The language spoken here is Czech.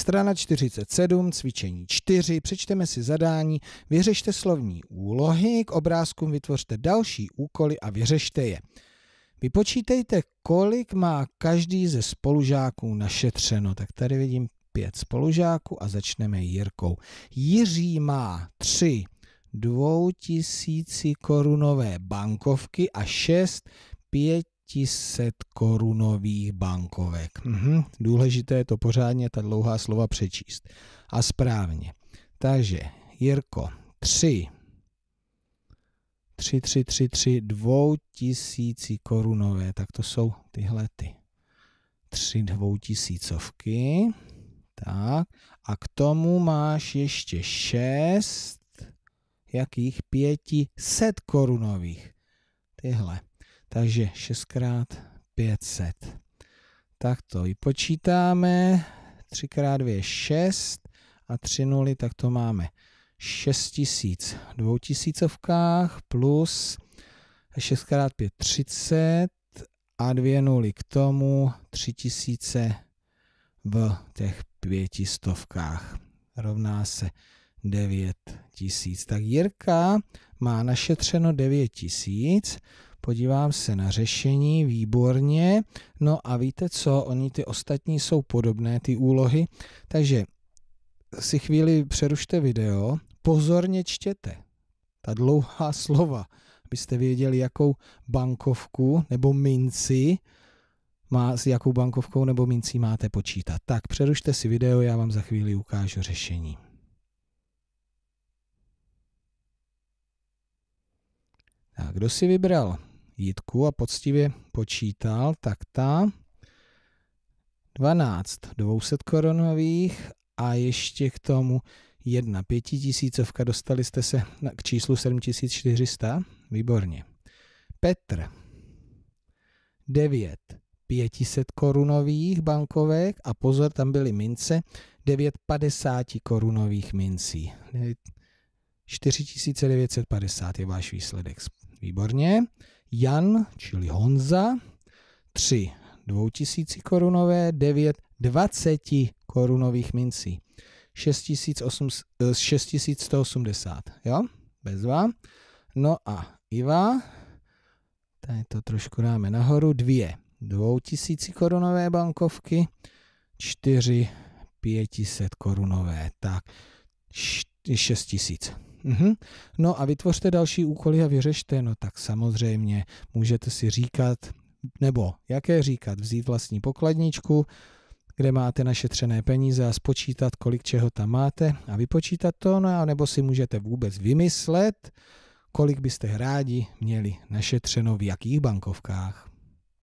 Strana 47, cvičení 4, přečteme si zadání, vyřešte slovní úlohy, k obrázkům vytvořte další úkoly a vyřešte je. Vypočítejte, kolik má každý ze spolužáků našetřeno. Tak tady vidím pět spolužáků a začneme Jirkou. Jiří má tři dvoutisíci korunové bankovky a šest pět 500 korunových bankovek. Mhm. Důležité je to pořádně ta dlouhá slova přečíst. A správně. Takže, Jirko, 3 3, 3, 3, 3, 2 tisíci korunové, tak to jsou tyhle ty. 3 dvoutisícovky. Tak. A k tomu máš ještě 6 jakých 500 korunových. Tyhle. Takže 6x 500. Tak to i počítáme. 3x2 je 6 a 3 nuly, tak to máme 6000 v tisícovkách plus 6x5 30 a 2 nuly k tomu 3000 v těch 500 Rovná se 9000. Tak Jirka má našetřeno 9000 podívám se na řešení, výborně. No a víte co, oni ty ostatní jsou podobné, ty úlohy, takže si chvíli přerušte video, pozorně čtěte ta dlouhá slova, abyste věděli, jakou bankovku nebo minci má, s jakou bankovkou nebo mincí máte počítat. Tak přerušte si video, já vám za chvíli ukážu řešení. Tak, kdo si vybral? Jitku a poctivě počítal, tak ta 12 200 korunových a ještě k tomu jedna pětitisícovka. Dostali jste se k číslu 7400? Výborně. Petr. 9 500 korunových bankovek a pozor, tam byly mince, 9 50 korunových mincí. 4950 je váš výsledek. Výborně. Jan, čili Honza, 3 2000 korunové, 9 20 korunových mincí. 6180, eh, jo? Bezva. No a Iva, tady to trošku dáme nahoru, dvě 2000 korunové bankovky, 4 500 korunové, tak 6 tisíc. Mhm. No a vytvořte další úkoly a vyřešte, no tak samozřejmě můžete si říkat, nebo jaké říkat, vzít vlastní pokladničku, kde máte našetřené peníze a spočítat, kolik čeho tam máte a vypočítat to, no, a nebo si můžete vůbec vymyslet, kolik byste rádi měli našetřeno v jakých bankovkách.